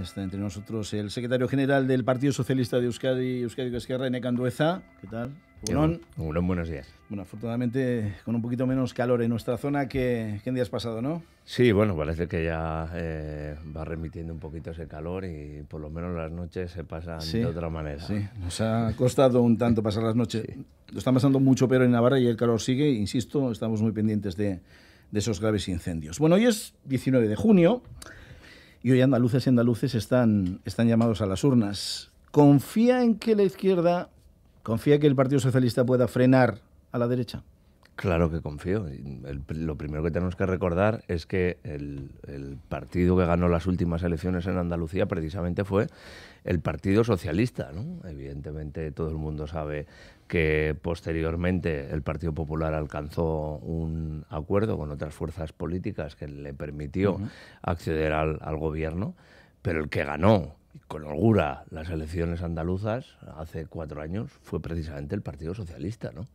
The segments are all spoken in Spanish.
Está entre nosotros el secretario general del Partido Socialista de Euskadi, Euskadi Esquerra, N. Candueza. ¿Qué tal? Un buenos días. Bueno, afortunadamente con un poquito menos calor en nuestra zona que, que en días pasado, ¿no? Sí, bueno, parece que ya eh, va remitiendo un poquito ese calor y por lo menos las noches se pasan de otra manera. Sí, nos ha costado un tanto pasar las noches. Lo están pasando mucho peor en Navarra y el calor sigue, insisto, estamos muy pendientes de, de esos graves incendios. Bueno, hoy es 19 de junio y hoy andaluces y andaluces están, están llamados a las urnas. ¿Confía en que la izquierda, confía en que el Partido Socialista pueda frenar a la derecha? Claro que confío. lo primero que tenemos que recordar es que el, partido que ganó las últimas elecciones en Andalucía precisamente fue el Partido Socialista. ¿no? Evidentemente todo el mundo sabe que posteriormente el Partido Popular alcanzó un acuerdo con otras fuerzas políticas que le permitió acceder al, gobierno, pero el que ganó con holgura las elecciones andaluzas hace cuatro años fue precisamente el Partido Socialista. ¿no?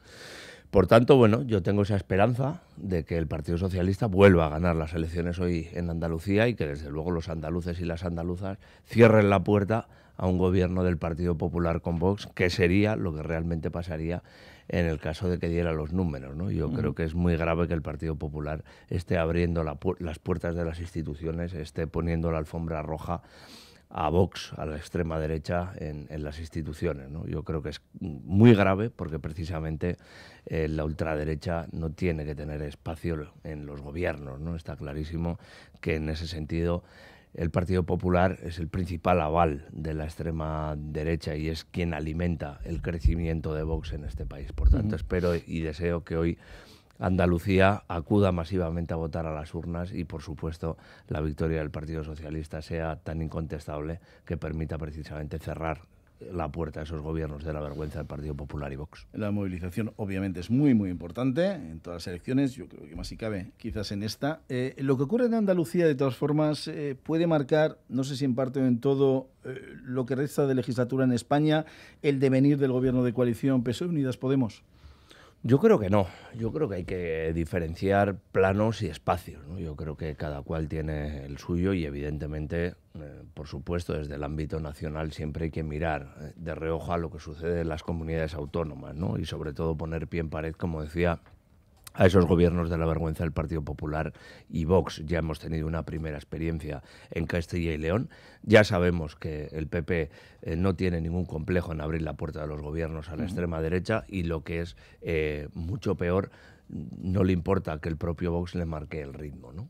Por tanto, bueno, yo tengo esa esperanza de que el Partido Socialista vuelva a ganar las elecciones hoy en Andalucía y que desde luego los andaluces y las andaluzas cierren la puerta a un gobierno del Partido Popular con Vox, que sería lo que realmente pasaría en el caso de que diera los números. ¿no? Yo creo que es muy grave que el Partido Popular esté abriendo las puertas de las instituciones, esté poniendo la alfombra roja a Vox, a la extrema derecha, en, las instituciones. Yo creo que es muy grave porque precisamente eh, la ultraderecha no tiene que tener espacio en los gobiernos. ¿no? Está clarísimo que en ese sentido el Partido Popular es el principal aval de la extrema derecha y es quien alimenta el crecimiento de Vox en este país. Por tanto, espero y deseo que hoy Andalucía acuda masivamente a votar a las urnas y, por supuesto, la victoria del Partido Socialista sea tan incontestable que permita precisamente cerrar la puerta a esos gobiernos de la vergüenza del Partido Popular y Vox. La movilización obviamente es muy, muy importante en todas las elecciones, yo creo que más si cabe quizás en esta. Eh, lo que ocurre en Andalucía, de todas formas, eh, puede marcar, no sé si en parte o en todo, eh, lo que resta de legislatura en España, el devenir del gobierno de coalición PSOE Unidas Podemos. Yo creo que no. Yo creo que hay que diferenciar planos y espacios. Yo creo que cada cual tiene el suyo y evidentemente, eh, por supuesto, desde el ámbito nacional siempre hay que mirar eh, de reojo a lo que sucede en las comunidades autónomas ¿no? y sobre todo poner pie en pared, como decía a esos gobiernos de la vergüenza del Partido Popular y Vox. Ya hemos tenido una primera experiencia en Castilla y León. Ya sabemos que el PP eh, no tiene ningún complejo en abrir la puerta de los gobiernos a la extrema derecha y lo que es eh, mucho peor, no le importa que el propio Vox le marque el ritmo. ¿no?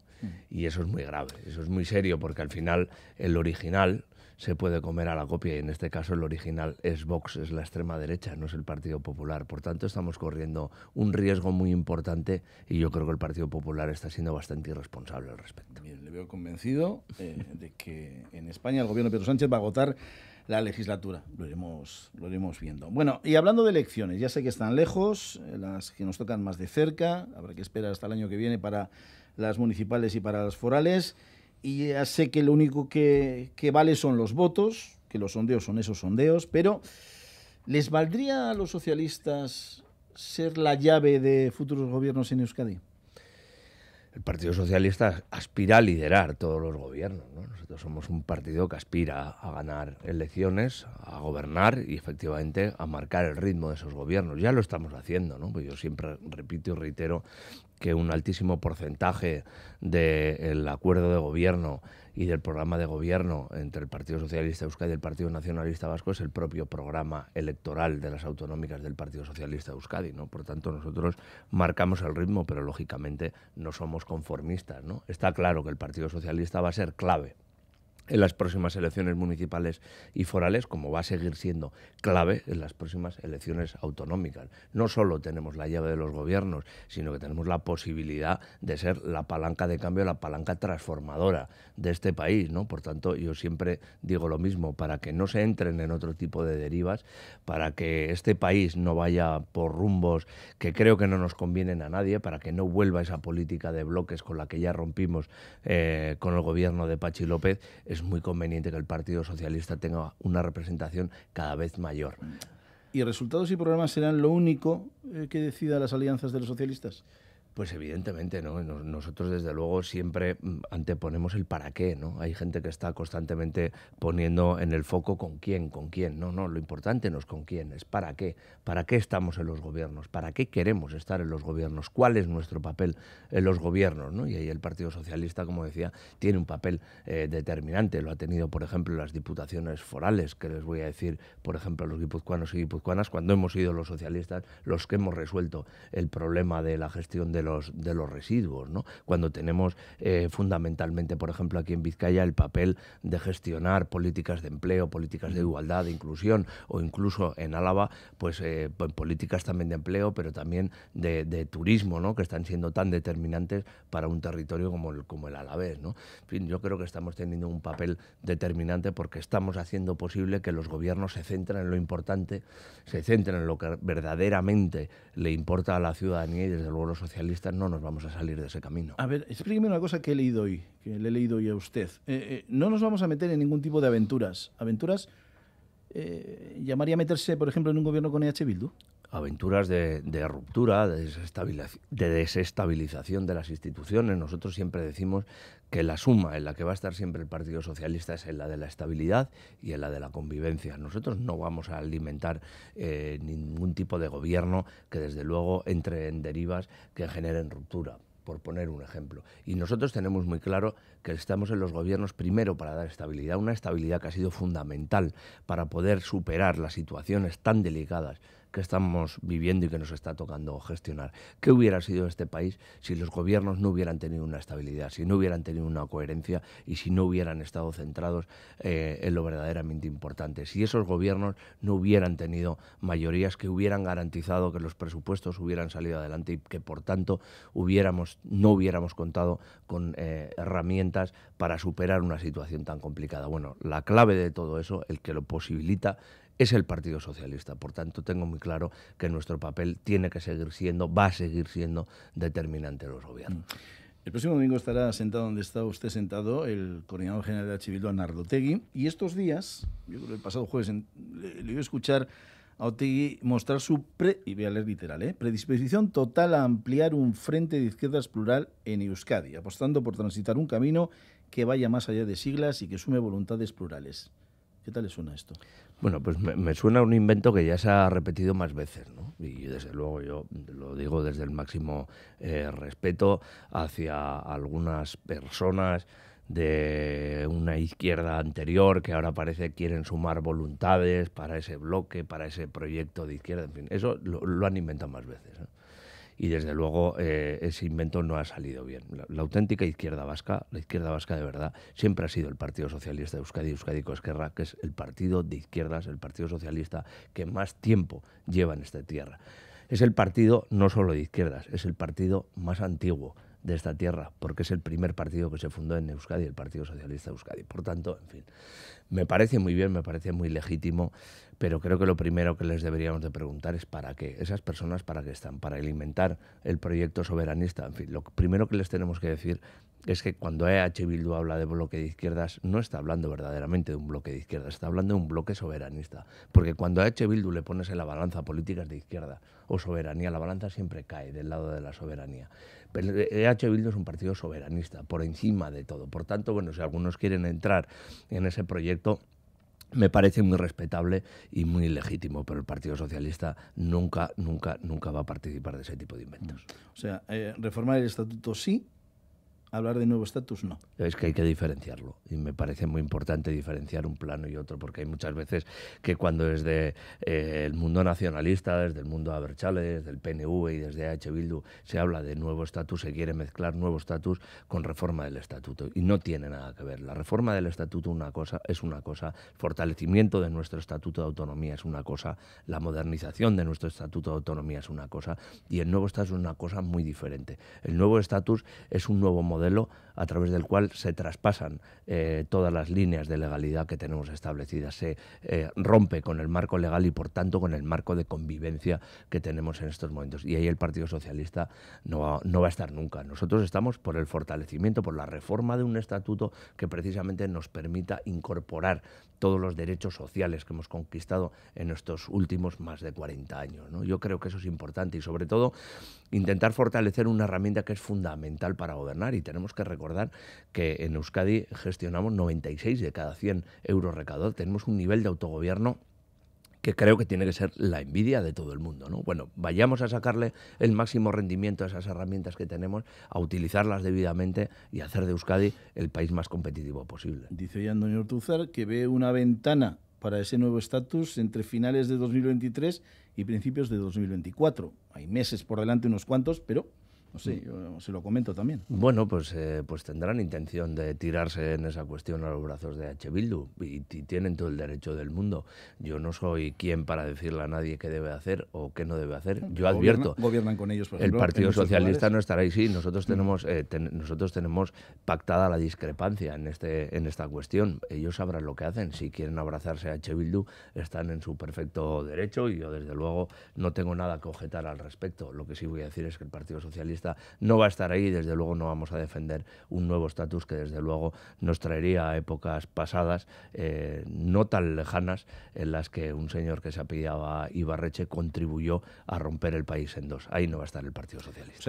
Y eso es muy grave, eso es muy serio porque al final el original, se puede comer a la copia y en este caso el original es Vox, es la extrema derecha, no es el Partido Popular. Por tanto, estamos corriendo un riesgo muy importante y yo creo que el Partido Popular está siendo bastante irresponsable al respecto. Bien, le veo convencido eh, de que en España el gobierno de Pedro Sánchez va a agotar la legislatura. Lo iremos, lo iremos viendo. Bueno, y hablando de elecciones, ya sé que están lejos, eh, las que nos tocan más de cerca, habrá que esperar hasta el año que viene para las municipales y para las forales y ya sé que lo único que, que vale son los votos, que los sondeos son esos sondeos, pero ¿les valdría a los socialistas ser la llave de futuros gobiernos en Euskadi? el Partido Socialista aspira a liderar todos los gobiernos. Nosotros somos un partido que aspira a ganar elecciones, a gobernar y efectivamente a marcar el ritmo de esos gobiernos. Ya lo estamos haciendo, ¿no? Pues yo siempre repito y reitero que un altísimo porcentaje del acuerdo de gobierno y del programa de gobierno entre el Partido Socialista Euskadi y el Partido Nacionalista Vasco es el propio programa electoral de las autonómicas del Partido Socialista Euskadi, ¿no? Por tanto, nosotros marcamos el ritmo, pero lógicamente no somos conformistas, ¿no? Está claro que el Partido Socialista va a ser clave en las próximas elecciones municipales y forales, como va a seguir siendo clave en las próximas elecciones autonómicas. No solo tenemos la llave de los gobiernos, sino que tenemos la posibilidad de ser la palanca de cambio, la palanca transformadora de este país, ¿no? Por tanto, yo siempre digo lo mismo, para que no se entren en otro tipo de derivas, para que este país no vaya por rumbos que creo que no nos convienen a nadie, para que no vuelva esa política de bloques con la que ya rompimos eh, con el gobierno de Pachi López, es muy conveniente que el Partido Socialista tenga una representación cada vez mayor. ¿Y resultados y programas serán lo único eh, que decida las alianzas de los socialistas? Pues evidentemente, ¿no? Nosotros desde luego siempre mm, anteponemos el para qué, ¿no? Hay gente que está constantemente poniendo en el foco con quién, con quién. No, no, lo importante no es con quién, es para qué. ¿Para qué estamos en los gobiernos? ¿Para qué queremos estar en los gobiernos? ¿Cuál es nuestro papel en los gobiernos? ¿no? Y ahí el Partido Socialista, como decía, tiene un papel eh, determinante. Lo ha tenido, por ejemplo, las diputaciones forales, que les voy a decir, por ejemplo, los guipuzcoanos y guipuzcoanas, cuando hemos sido los socialistas los que hemos resuelto el problema de la gestión de los, residuos, ¿no? Cuando tenemos eh, fundamentalmente, por ejemplo, aquí en Vizcaya, el papel de gestionar políticas de empleo, políticas de igualdad, de inclusión, o incluso en Álava, pues, eh, pues políticas también de empleo, pero también de, turismo, ¿no? Que están siendo tan determinantes para un territorio como el, como Alavés, ¿no? En fin, yo creo que estamos teniendo un papel determinante porque estamos haciendo posible que los gobiernos se centren en lo importante, se centren en lo que verdaderamente le importa a la ciudadanía y desde luego los socialistas no nos vamos a salir de ese camino. A ver, explíqueme una cosa que he leído hoy, que le he leído hoy a usted. Eh, eh, no nos vamos a meter en ningún tipo de aventuras. Aventuras eh, llamaría meterse, por ejemplo, en un gobierno con EH Bildu aventuras de, ruptura, de, de, desestabilización de las instituciones. Nosotros siempre decimos que la suma en la que va a estar siempre el Partido Socialista es en la de la estabilidad y en la de la convivencia. Nosotros no vamos a alimentar eh, ningún tipo de gobierno que desde luego entre en derivas que generen ruptura por poner un ejemplo. Y nosotros tenemos muy claro que estamos en los gobiernos primero para dar estabilidad, una estabilidad que ha sido fundamental para poder superar las situaciones tan delicadas que estamos viviendo y que nos está tocando gestionar. ¿Qué hubiera sido este país si los gobiernos no hubieran tenido una estabilidad, si no hubieran tenido una coherencia y si no hubieran estado centrados eh, en lo verdaderamente importante? Si esos gobiernos no hubieran tenido mayorías que hubieran garantizado que los presupuestos hubieran salido adelante y que, por tanto, hubiéramos, no hubiéramos contado con eh, herramientas para superar una situación tan complicada. Bueno, la clave de todo eso, el que lo posibilita, es el Partido Socialista. Por tanto, tengo muy claro que nuestro papel tiene que seguir siendo, va a seguir siendo determinante los gobiernos. El próximo domingo estará sentado donde está usted sentado el coordinador general de Arnardo Tegui, Y estos días, yo el pasado jueves le, iba a escuchar a Otegui mostrar su, y voy literal, ¿eh? predisposición total a ampliar un frente de izquierdas plural en Euskadi, apostando por transitar un camino que vaya más allá de siglas y que sume voluntades plurales. ¿Qué tal le suena esto? Bueno, pues me, suena un invento que ya se ha repetido más veces, ¿no? Y desde luego yo lo digo desde el máximo eh, respeto hacia algunas personas de una izquierda anterior que ahora parece quieren sumar voluntades para ese bloque, para ese proyecto de izquierda, en fin, eso lo, han inventado más veces. ¿eh? y desde luego eh, ese invento no ha salido bien. La, auténtica izquierda vasca, la izquierda vasca de verdad, siempre ha sido el Partido Socialista de Euskadi, Euskadi Esquerra, que es el partido de izquierdas, el Partido Socialista que más tiempo lleva en esta tierra. Es el partido no solo de izquierdas, es el partido más antiguo, de esta tierra, porque es el primer partido que se fundó en Euskadi, el Partido Socialista de Euskadi. Por tanto, en fin, me parece muy bien, me parece muy legítimo, pero creo que lo primero que les deberíamos de preguntar es para qué. Esas personas para qué están, para alimentar el proyecto soberanista. En fin, lo primero que les tenemos que decir es que cuando EH Bildu habla de bloque de izquierdas, no está hablando verdaderamente de un bloque de izquierdas, está hablando de un bloque soberanista. Porque cuando a EH Bildu le pones en la balanza políticas de izquierda o soberanía, la balanza siempre cae del lado de la soberanía. El EH Bildu es un partido soberanista, por encima de todo. Por tanto, bueno, si algunos quieren entrar en ese proyecto, me parece muy respetable y muy legítimo, pero el Partido Socialista nunca, nunca, nunca va a participar de ese tipo de inventos. O sea, eh, reformar el estatuto sí, Hablar de nuevo estatus no. Es que hay que diferenciarlo y me parece muy importante diferenciar un plano y otro porque hay muchas veces que cuando desde de eh, el mundo nacionalista, desde el mundo Aberchales, desde el PNV y desde H. Bildu se habla de nuevo estatus, se quiere mezclar nuevo estatus con reforma del estatuto y no tiene nada que ver. La reforma del estatuto una cosa, es una cosa, fortalecimiento de nuestro estatuto de autonomía es una cosa, la modernización de nuestro estatuto de autonomía es una cosa y el nuevo estatus es una cosa muy diferente. El nuevo estatus es un nuevo modelo modelo a través del cual se traspasan eh, todas las líneas de legalidad que tenemos establecidas. Se eh, rompe con el marco legal y, por tanto, con el marco de convivencia que tenemos en estos momentos. Y ahí el Partido Socialista no va, no va a estar nunca. Nosotros estamos por el fortalecimiento, por la reforma de un estatuto que precisamente nos permita incorporar todos los derechos sociales que hemos conquistado en estos últimos más de 40 años. Yo creo que eso es importante y, sobre todo, intentar fortalecer una herramienta que es fundamental para gobernar y tenemos que reconocer recordar que en Euskadi gestionamos 96 de cada 100 euros recaudados. Tenemos un nivel de autogobierno que creo que tiene que ser la envidia de todo el mundo. ¿no? Bueno, vayamos a sacarle el máximo rendimiento a esas herramientas que tenemos, a utilizarlas debidamente y a hacer de Euskadi el país más competitivo posible. Dice ya Antonio Ortuzar que ve una ventana para ese nuevo estatus entre finales de 2023 y principios de 2024. Hay meses por delante, unos cuantos, pero Sí, mm. se lo comento también. Bueno, pues, eh, pues tendrán intención de tirarse en esa cuestión a los brazos de H. Bildu y, tienen todo el derecho del mundo. Yo no soy quien para decirle a nadie qué debe hacer o qué no debe hacer. Yo advierto. Gobiernan con ellos, El Partido Socialista no estará ahí, sí. Nosotros mm. tenemos, eh, nosotros tenemos pactada la discrepancia en, este, en esta cuestión. Ellos sabrán lo que hacen. Si quieren abrazarse a H. Bildu, están en su perfecto derecho y yo, desde luego, no tengo nada que objetar al respecto. Lo que sí voy a decir es que el Partido Socialista no va a estar ahí desde luego no vamos a defender un nuevo estatus que desde luego nos traería a épocas pasadas eh, no tan lejanas en las que un señor que se apellidaba Ibarreche contribuyó a romper el país en dos. Ahí no va a estar el Partido Socialista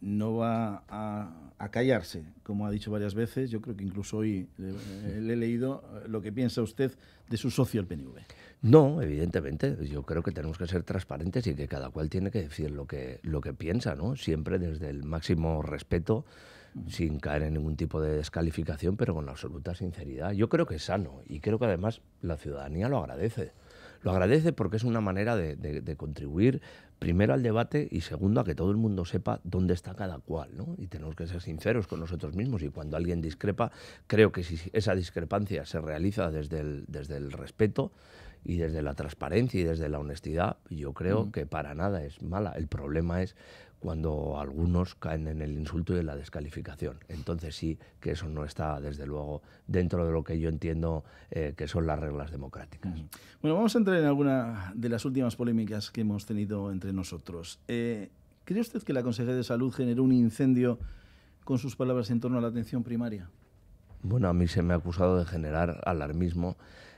no va a, callarse, como ha dicho varias veces. Yo creo que incluso hoy eh, le, he leído eh, lo que piensa usted de su socio el PNV. No, evidentemente. Yo creo que tenemos que ser transparentes y que cada cual tiene que decir lo que, lo que piensa, ¿no? Siempre desde el máximo respeto, sin caer en ningún tipo de descalificación, pero con la absoluta sinceridad. Yo creo que es sano y creo que además la ciudadanía lo agradece lo agradece porque es una manera de, contribuir primero al debate y segundo a que todo el mundo sepa dónde está cada cual. ¿no? Y tenemos que ser sinceros con nosotros mismos y cuando alguien discrepa, creo que si esa discrepancia se realiza desde el, desde el respeto, y desde la transparencia y desde la honestidad, yo creo que para nada es mala. El problema es cuando algunos caen en el insulto y en la descalificación. Entonces sí que eso no está, desde luego, dentro de lo que yo entiendo eh, que son las reglas democráticas. Bueno, vamos a entrar en alguna de las últimas polémicas que hemos tenido entre nosotros. Eh, ¿Cree usted que la consejera de salud generó un incendio con sus palabras en torno a la atención primaria? Bueno, a mí se me ha acusado de generar alarmismo.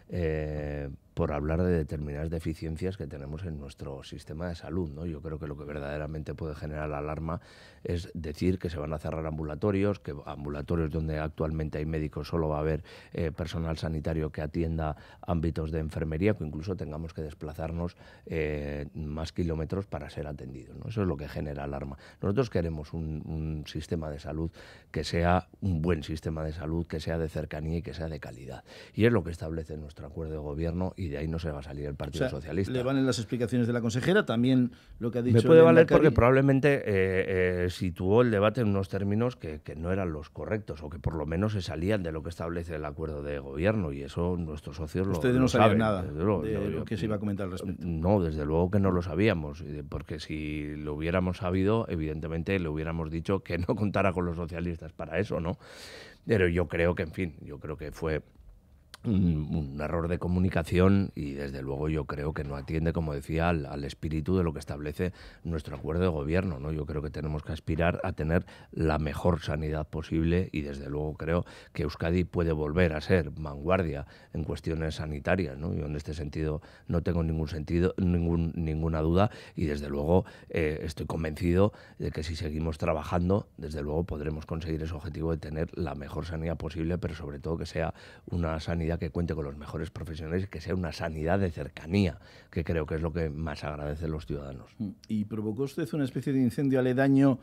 Eh, por hablar de determinadas deficiencias que tenemos en nuestro sistema de salud. ¿no? Yo creo que lo que verdaderamente puede generar alarma es decir que se van a cerrar ambulatorios, que ambulatorios donde actualmente hay médicos solo va a haber eh, personal sanitario que atienda ámbitos de enfermería, que incluso tengamos que desplazarnos eh, más kilómetros para ser atendidos. ¿no? Eso es lo que genera alarma. Nosotros queremos un, un sistema de salud que sea un buen sistema de salud, que sea de cercanía y que sea de calidad. Y es lo que establece nuestro acuerdo de gobierno y de ahí no se va a salir el Partido Socialista. Le en las explicaciones de la consejera, también lo que ha dicho. Me puede valer porque probablemente eh, eh, situó el debate en unos términos que, no eran los correctos o que por lo menos se salían de lo que establece el acuerdo de gobierno y eso nuestros socios lo lo Ustedes no, sabían nada de lo que se iba a comentar al respecto. No, desde luego que no lo sabíamos, porque si lo hubiéramos sabido, evidentemente le hubiéramos dicho que no contara con los socialistas para eso, ¿no? Pero yo creo que, en fin, yo creo que fue un, error de comunicación y desde luego yo creo que no atiende, como decía, al, espíritu de lo que establece nuestro acuerdo de gobierno. ¿no? Yo creo que tenemos que aspirar a tener la mejor sanidad posible y desde luego creo que Euskadi puede volver a ser vanguardia en cuestiones sanitarias. ¿no? Yo en este sentido no tengo ningún sentido, ningún, ninguna duda y desde luego eh, estoy convencido de que si seguimos trabajando, desde luego podremos conseguir ese objetivo de tener la mejor sanidad posible, pero sobre todo que sea una sanidad que cuente con los mejores profesionales y que sea una sanidad de cercanía, que creo que es lo que más agradecen los ciudadanos. Mm. ¿Y provocó usted una especie de incendio aledaño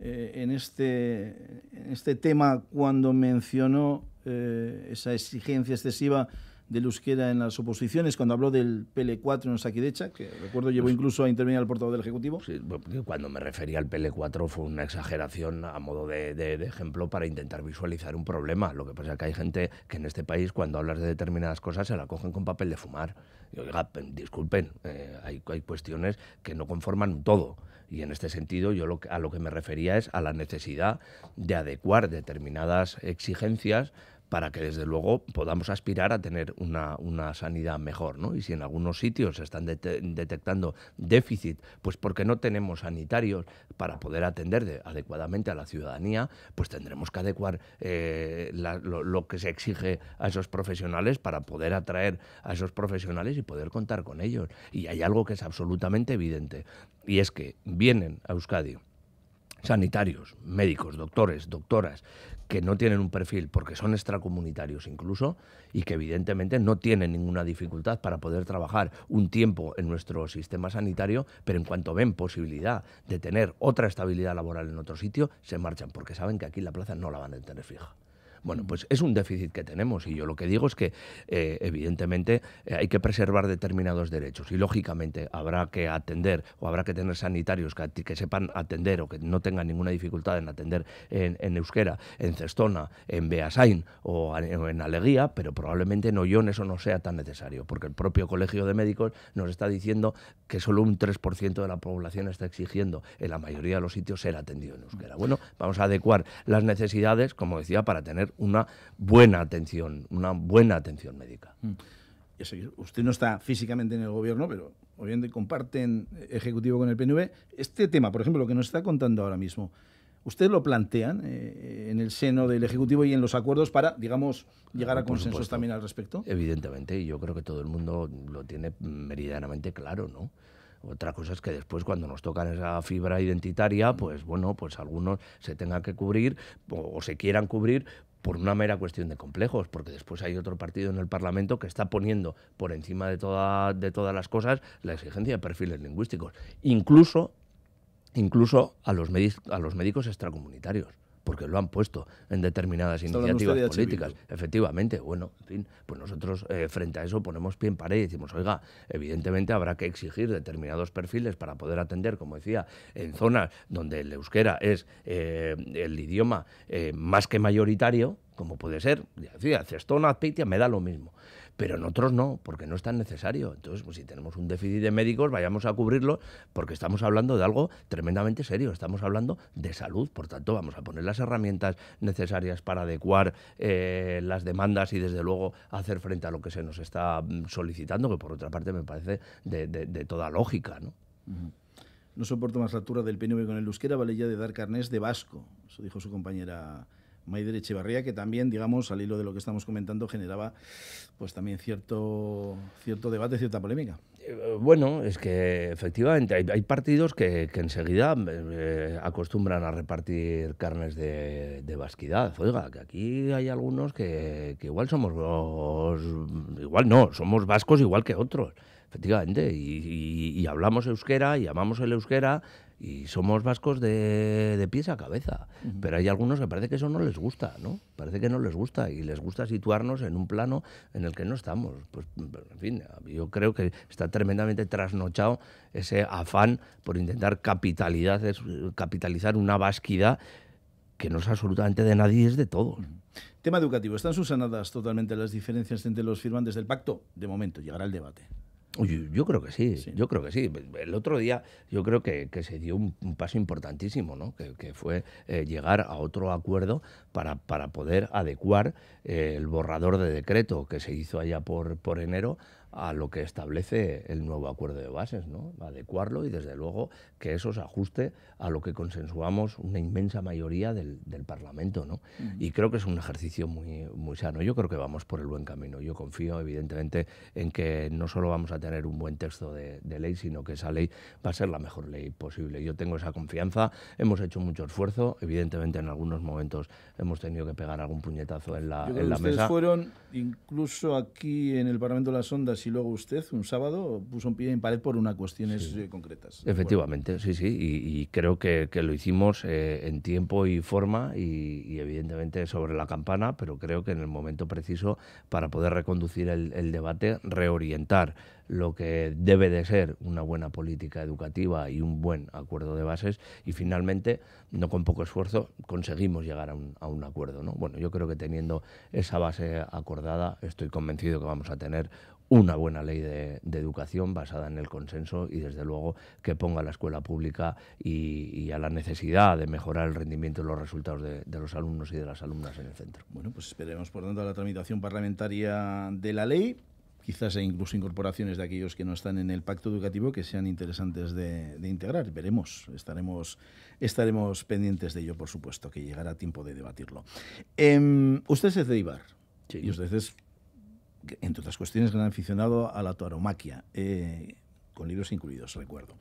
eh, este, en, este, tema cuando mencionó eh, esa exigencia excesiva? de euskera en las oposiciones, cuando habló del PL4 en Osakidecha, que recuerdo llevó pues incluso a intervenir al portavoz del Ejecutivo. Sí, cuando me refería al PL4 fue una exageración a modo de, ejemplo para intentar visualizar un problema. Lo que pasa es que hay gente que en este país cuando hablas de determinadas cosas se la cogen con papel de fumar. Y, oiga, disculpen, eh, hay, hay cuestiones que no conforman todo. Y en este sentido, yo a lo que me refería es a la necesidad de adecuar determinadas exigencias para que desde luego podamos aspirar a tener una, sanidad mejor. ¿no? Y si en algunos sitios se están detectando déficit, pues porque no tenemos sanitarios para poder atender adecuadamente a la ciudadanía, pues tendremos que adecuar eh, lo, lo, que se exige a esos profesionales para poder atraer a esos profesionales y poder contar con ellos. Y hay algo que es absolutamente evidente, y es que vienen a Euskadi sanitarios, médicos, doctores, doctoras, que no tienen un perfil porque son extracomunitarios incluso y que evidentemente no tienen ninguna dificultad para poder trabajar un tiempo en nuestro sistema sanitario, pero en cuanto ven posibilidad de tener otra estabilidad laboral en otro sitio, se marchan porque saben que aquí la plaza no la van a tener fija. Bueno, pues es un déficit que tenemos y yo lo que digo es que eh, evidentemente eh, hay que preservar determinados derechos y lógicamente habrá que atender o habrá que tener sanitarios que, sepan atender o que no tengan ninguna dificultad en atender en, en euskera, en Cestona, en Beasain o en Aleguía, pero probablemente en Ollón eso no sea tan necesario porque el propio Colegio de Médicos nos está diciendo que solo un 3% de la población está exigiendo en la mayoría de los sitios ser atendido en euskera. Bueno, vamos a adecuar las necesidades, como decía, para tener una buena atención, una buena atención médica. Mm. Usted no está físicamente en el gobierno, pero obviamente comparten ejecutivo con el PNV. Este tema, por ejemplo, lo que nos está contando ahora mismo, ¿usted lo plantean eh, en el seno del Ejecutivo y en los acuerdos para, digamos, llegar a consensos también al respecto? Evidentemente, y yo creo que todo el mundo lo tiene meridianamente claro, ¿no? Otra cosa es que después cuando nos tocan esa fibra identitaria, pues bueno, pues algunos se tengan que cubrir o se quieran cubrir por una mera cuestión de complejos, porque después hay otro partido en el Parlamento que está poniendo por encima de, de todas las cosas la exigencia de perfiles lingüísticos, incluso, incluso a, los a los médicos extracomunitarios porque lo han puesto en determinadas iniciativas políticas. Efectivamente, bueno, en fin, pues nosotros eh, frente a eso ponemos pie en pared y decimos, oiga, evidentemente habrá que exigir determinados perfiles para poder atender, como decía, en zonas donde el euskera es eh, el idioma eh, más que mayoritario, como puede ser, decía, Cestona, Azpeitia, me da lo mismo. Pero en otros no, porque no es tan necesario. Entonces, pues, si tenemos un déficit de médicos, vayamos a cubrirlo, porque estamos hablando de algo tremendamente serio, estamos hablando de salud. Por tanto, vamos a poner las herramientas necesarias para adecuar eh, las demandas y, desde luego, hacer frente a lo que se nos está mm, solicitando, que por otra parte me parece de, toda lógica. ¿no? No soporto más la altura del PNV con el euskera, vale ya de dar carnés de vasco, eso dijo su compañera Maider Echevarría, que también, digamos, al hilo de lo que estamos comentando, generaba pues también cierto, cierto debate, cierta polémica. Eh, bueno, es que efectivamente hay, partidos que, enseguida eh, acostumbran a repartir carnes de, de, vasquidad. Oiga, que aquí hay algunos que, igual somos, los, igual no, somos vascos igual que otros efectivamente, y, y, hablamos euskera y amamos el euskera y somos vascos de, de pies a cabeza. Pero hay algunos que parece que eso no les gusta, ¿no? Parece que no les gusta y les gusta situarnos en un plano en el que no estamos. Pues, en fin, yo creo que está tremendamente trasnochado ese afán por intentar capitalizar una vasquidad que no es absolutamente de nadie, es de todos. Tema educativo. ¿Están susanadas totalmente las diferencias entre los firmantes del pacto? De momento, llegará el debate. Yo, creo que sí, yo creo que sí. El otro día yo creo que, se dio un, paso importantísimo, ¿no? que, fue eh, llegar a otro acuerdo para, poder adecuar eh, el borrador de decreto que se hizo allá por enero a lo que establece el nuevo acuerdo de bases, ¿no? adecuarlo y desde luego que eso se ajuste a lo que consensuamos una inmensa mayoría del, del Parlamento. ¿no? Y creo que es un ejercicio muy, muy sano. Yo creo que vamos por el buen camino. Yo confío evidentemente en que no solo vamos a tener un buen texto de, ley, sino que esa ley va a ser la mejor ley posible. Yo tengo esa confianza, hemos hecho mucho esfuerzo, evidentemente en algunos momentos hemos tenido que pegar algún puñetazo en la, mesa. ustedes fueron incluso aquí en el Parlamento de las Ondas si luego usted un sábado puso un pie en pared por unas cuestiones eh, concretas. Efectivamente, sí, sí, y, creo que, lo hicimos eh, en tiempo y forma y, evidentemente sobre la campana, pero creo que en el momento preciso para poder reconducir el, debate, reorientar lo que debe de ser una buena política educativa y un buen acuerdo de bases y finalmente, no con poco esfuerzo, conseguimos llegar a un, acuerdo. ¿no? Bueno, yo creo que teniendo esa base acordada, estoy convencido que vamos a tener una buena ley de, educación basada en el consenso y desde luego que ponga a la escuela pública y, a la necesidad de mejorar el rendimiento y los resultados de, los alumnos y de las alumnas en el centro. Bueno, pues esperemos por tanto a la tramitación parlamentaria de la ley quizás e incluso incorporaciones de aquellos que no están en el pacto educativo que sean interesantes de, integrar. Veremos, estaremos, estaremos pendientes de ello, por supuesto, que llegará tiempo de debatirlo. Em, usted es de Ibar sí. y usted es entre otras cuestiones, gran aficionado a la tauromaquia, eh, con libros incluidos, recuerdo.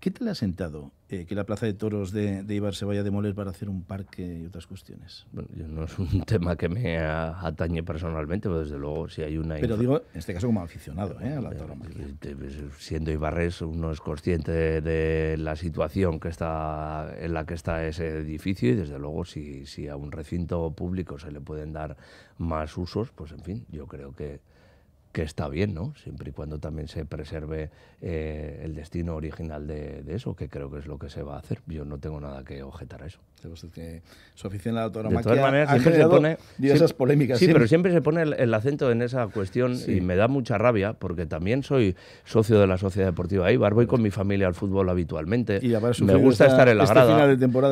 ¿Qué te le ha sentado eh, que la plaza de toros de, Ibar se vaya a demoler para hacer un parque y otras cuestiones? Bueno, no es un tema que me atañe personalmente, pero desde luego si hay una... Pero digo, en este caso como aficionado ¿eh? a la eh, eh, pues, Siendo Ibarres, uno es consciente de, de la situación que está, en la que está ese edificio y desde luego si, si a un recinto público se le pueden dar más usos, pues en fin, yo creo que que está bien, ¿no? Siempre y cuando también se preserve eh, el destino original de, de eso, que creo que es lo que se va a hacer. Yo no tengo nada que objetar a eso su afición a la tauromaquia pone, polémicas. Sí, pero siempre se pone el, acento en esa cuestión y me da mucha rabia porque también soy socio de la Sociedad Deportiva Ibar, voy con mi familia al fútbol habitualmente, y me gusta estar en la este grada,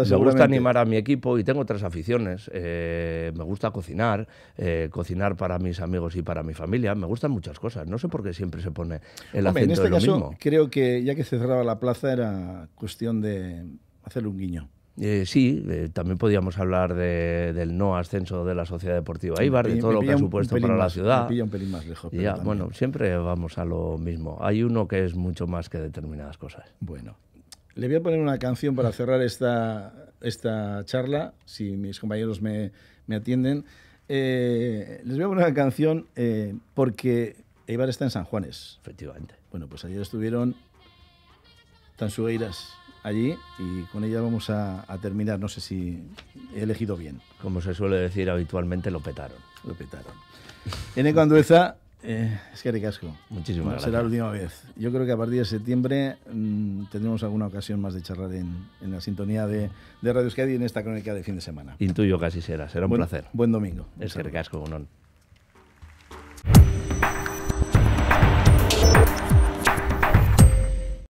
me gusta animar a mi equipo y tengo otras aficiones, eh, me gusta cocinar, eh, cocinar para mis amigos y para mi familia, me gustan muchas cosas, no sé por qué siempre se pone el acento en, este en este caso, Creo que ya que se cerraba la plaza era cuestión de hacerle un guiño. Eh, sí, eh, también podíamos hablar del no ascenso de la Sociedad Deportiva Ibar, de todo lo que ha supuesto para la ciudad. un pelín más lejos. Ya, bueno, siempre vamos a lo mismo. Hay uno que es mucho más que determinadas cosas. Bueno, le voy a poner una canción para cerrar esta, esta charla, si mis compañeros me, atienden. Eh, les voy a poner una canción porque Ibar está en San Juanes. Efectivamente. Bueno, pues ayer estuvieron Tansueiras allí y con ella vamos a, terminar. No sé si he elegido bien. Como se suele decir habitualmente, lo petaron. Lo petaron. en Andueza, eh, es que casco. Muchísimas gracias. Será la última vez. Yo creo que a partir de septiembre mm, tendremos alguna ocasión más de charlar en, la sintonía de, de Radio y en esta crónica de fin de semana. Intuyo casi será. Será un placer. Buen domingo. Es que casco, Gunón.